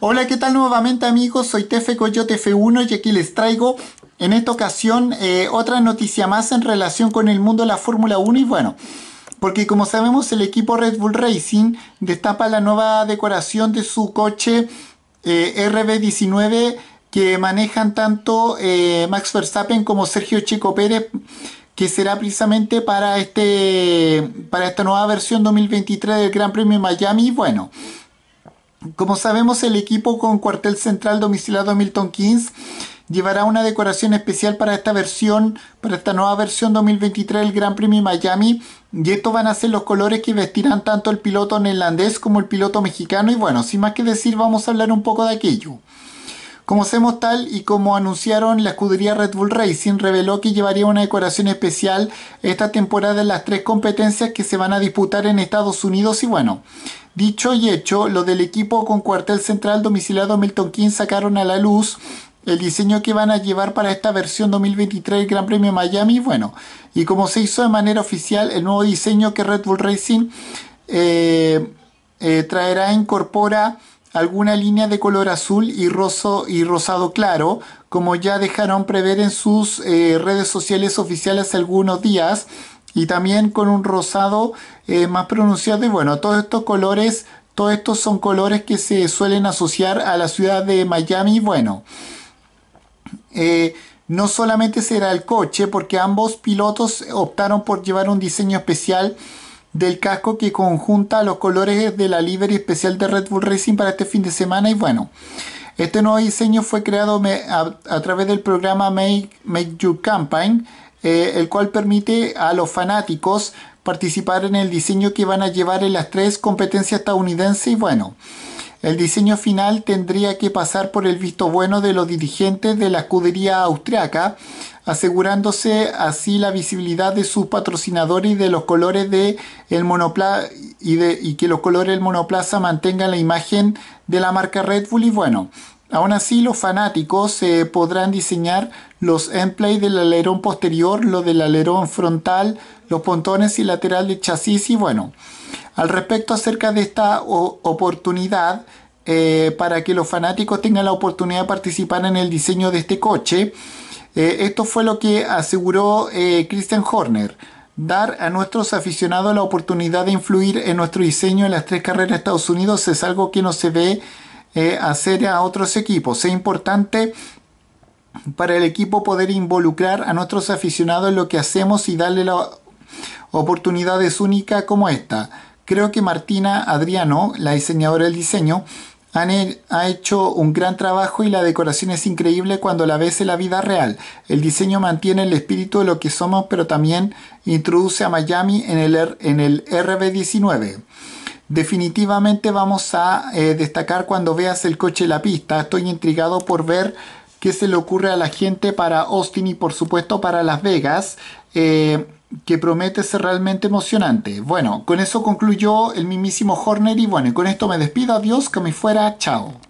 Hola, ¿qué tal nuevamente amigos? Soy Tefe Coyote F1 y aquí les traigo en esta ocasión eh, otra noticia más en relación con el mundo de la Fórmula 1 y bueno, porque como sabemos el equipo Red Bull Racing destapa la nueva decoración de su coche eh, RB19 que manejan tanto eh, Max Verstappen como Sergio Chico Pérez que será precisamente para, este, para esta nueva versión 2023 del Gran Premio Miami. Bueno, como sabemos, el equipo con cuartel central domiciliado Milton Keynes llevará una decoración especial para esta versión, para esta nueva versión 2023 del Gran Premio Miami. Y estos van a ser los colores que vestirán tanto el piloto neerlandés como el piloto mexicano. Y bueno, sin más que decir, vamos a hablar un poco de aquello. Como hacemos tal y como anunciaron la escudería Red Bull Racing, reveló que llevaría una decoración especial esta temporada en las tres competencias que se van a disputar en Estados Unidos y bueno. Dicho y hecho, lo del equipo con cuartel central domiciliado Milton King sacaron a la luz el diseño que van a llevar para esta versión 2023 del Gran Premio Miami, bueno, y como se hizo de manera oficial, el nuevo diseño que Red Bull Racing eh, eh, traerá e incorpora alguna línea de color azul y, y rosado claro, como ya dejaron prever en sus eh, redes sociales oficiales algunos días, y también con un rosado eh, más pronunciado. Y bueno, todos estos colores, todos estos son colores que se suelen asociar a la ciudad de Miami. Bueno, eh, no solamente será el coche, porque ambos pilotos optaron por llevar un diseño especial del casco que conjunta los colores de la livery especial de Red Bull Racing para este fin de semana y bueno, este nuevo diseño fue creado a, través del programa Make, Make Your Campaign, eh, el cual permite a los fanáticos participar en el diseño que van a llevar en las tres competencias estadounidenses y bueno, el diseño final tendría que pasar por el visto bueno de los dirigentes de la escudería austriaca, asegurándose así la visibilidad de sus patrocinadores y de los colores de el monoplaza y, y que los colores del monoplaza mantengan la imagen de la marca Red Bull y bueno, Aún así, los fanáticos se eh, podrán diseñar los endplay del alerón posterior, lo del alerón frontal, los pontones y lateral de chasis y bueno. Al respecto acerca de esta oportunidad, eh, para que los fanáticos tengan la oportunidad de participar en el diseño de este coche, eh, esto fue lo que aseguró eh, Christian Horner. Dar a nuestros aficionados la oportunidad de influir en nuestro diseño en las tres carreras de Estados Unidos es algo que no se ve eh, hacer a otros equipos. Es importante para el equipo poder involucrar a nuestros aficionados en lo que hacemos y darle la oportunidades únicas como esta. Creo que Martina Adriano, la diseñadora del diseño, han ha hecho un gran trabajo y la decoración es increíble cuando la ves en la vida real. El diseño mantiene el espíritu de lo que somos, pero también introduce a Miami en el, RB19. Definitivamente vamos a eh, destacar cuando veas el coche en la pista. Estoy intrigado por ver qué se le ocurre a la gente para Austin y por supuesto para Las Vegas. Eh, que promete ser realmente emocionante. Bueno, con eso concluyó el mismísimo Horner y bueno, con esto me despido, adiós, que me fuera, chao.